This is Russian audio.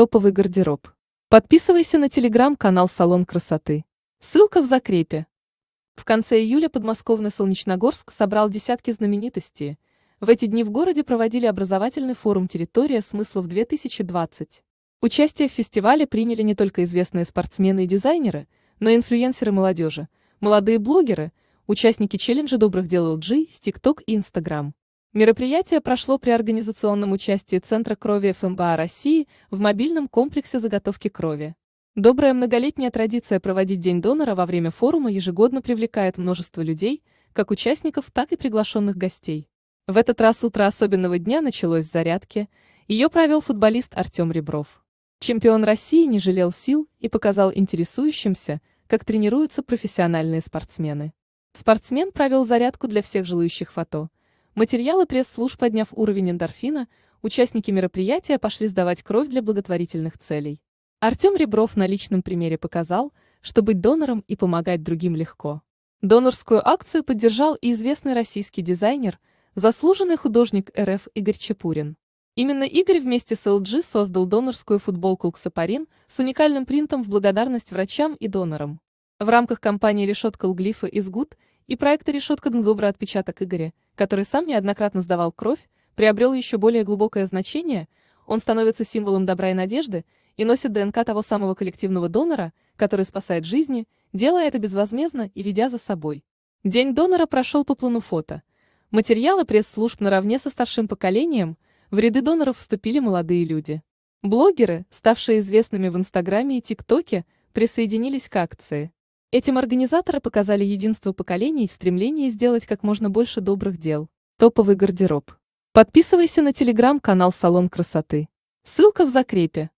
Топовый гардероб. Подписывайся на телеграм-канал «Салон красоты». Ссылка в закрепе. В конце июля подмосковный Солнечногорск собрал десятки знаменитостей. В эти дни в городе проводили образовательный форум «Территория смыслов-2020». Участие в фестивале приняли не только известные спортсмены и дизайнеры, но и инфлюенсеры молодежи, молодые блогеры, участники челленджа «Добрых дел LG» с TikTok и Instagram. Мероприятие прошло при организационном участии Центра крови ФМБА России в мобильном комплексе заготовки крови. Добрая многолетняя традиция проводить День донора во время форума ежегодно привлекает множество людей, как участников, так и приглашенных гостей. В этот раз утро особенного дня началось с зарядки, ее провел футболист Артем Ребров. Чемпион России не жалел сил и показал интересующимся, как тренируются профессиональные спортсмены. Спортсмен провел зарядку для всех желающих фото – Материалы пресс-служб «Подняв уровень эндорфина», участники мероприятия пошли сдавать кровь для благотворительных целей. Артем Ребров на личном примере показал, что быть донором и помогать другим легко. Донорскую акцию поддержал и известный российский дизайнер, заслуженный художник РФ Игорь Чепурин. Именно Игорь вместе с LG создал донорскую футболку «Ксапарин» с уникальным принтом в благодарность врачам и донорам. В рамках кампании «Решетка Лглифа из ГУД» и проекта «Решетка Днглубра отпечаток Игоря» который сам неоднократно сдавал кровь, приобрел еще более глубокое значение, он становится символом добра и надежды и носит ДНК того самого коллективного донора, который спасает жизни, делая это безвозмездно и ведя за собой. День донора прошел по плану фото. Материалы пресс-служб наравне со старшим поколением в ряды доноров вступили молодые люди. Блогеры, ставшие известными в Инстаграме и ТикТоке, присоединились к акции. Этим организаторы показали единство поколений и стремление сделать как можно больше добрых дел. Топовый гардероб. Подписывайся на телеграм-канал «Салон красоты». Ссылка в закрепе.